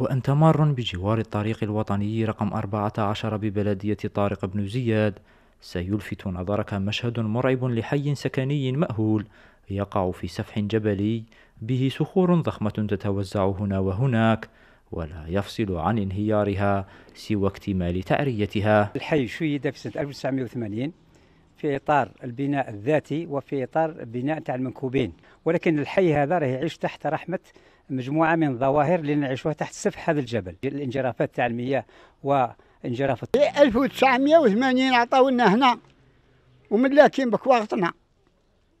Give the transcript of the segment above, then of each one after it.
وأنت مار بجوار الطريق الوطني رقم 14 ببلدية طارق بن زياد سيلفت نظرك مشهد مرعب لحي سكني مأهول يقع في سفح جبلي به صخور ضخمة تتوزع هنا وهناك ولا يفصل عن انهيارها سوى اكتمال تعريتها الحي شيد في سنة 1980 في اطار البناء الذاتي وفي اطار بناء تاع المنكوبين ولكن الحي هذا راه يعيش تحت رحمه مجموعه من الظواهر اللي نعيشوها تحت سفح هذا الجبل الانجرافات تاع المياه وانجراف في 1980 عطاو لنا هنا ومن بكواغطنا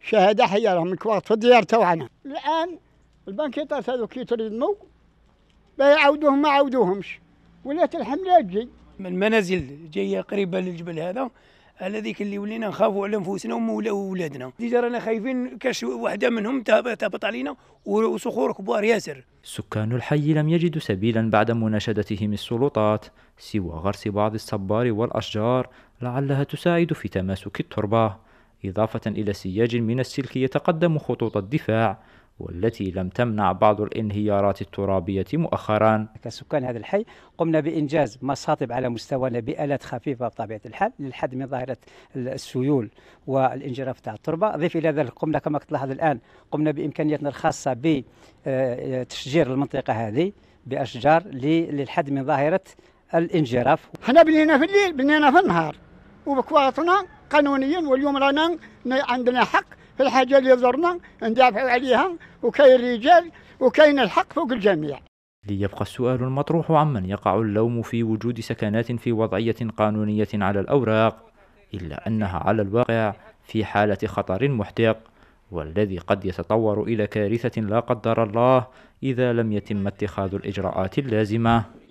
شهاده حيه راهم الكواغط في الديار تاعنا الان البنكيطات هذوك يتردموا لا يعاودوهم ما عاودوهمش ولات الحمله تجي من منازل جايه قريبه للجبل هذا على ذيك اللي ولينا نخافوا على انفسنا ومولاو ولادنا ديجا رانا خايفين كاش وحده منهم تهبط علينا وصخور كبار ياسر سكان الحي لم يجدوا سبيلا بعد مناشدتهم السلطات سوى غرس بعض الصبار والاشجار لعلها تساعد في تماسك التربه اضافه الى سياج من السلك يتقدم خطوط الدفاع والتي لم تمنع بعض الانهيارات الترابية مؤخرا كسكان هذا الحي قمنا بإنجاز مصاطب على مستوانا بآلات خفيفة بطبيعة الحال للحد من ظاهرة السيول والانجراف تاع التربة ضيف إلى ذلك قمنا كما تلاحظ الآن قمنا بإمكانياتنا الخاصة بتشجير المنطقة هذه بأشجار للحد من ظاهرة الانجراف حنا بنينا في الليل بنينا في النهار وبكوارتنا قانونيا واليوم رانا عندنا حق في الحاجة اللي يضرنا ندافعوا عليها وكاين رجال وكاين الحق فوق الجميع ليبقى السؤال المطروح عمن يقع اللوم في وجود سكنات في وضعية قانونية على الأوراق إلا أنها على الواقع في حالة خطر محتق والذي قد يتطور إلى كارثة لا قدر الله إذا لم يتم اتخاذ الإجراءات اللازمة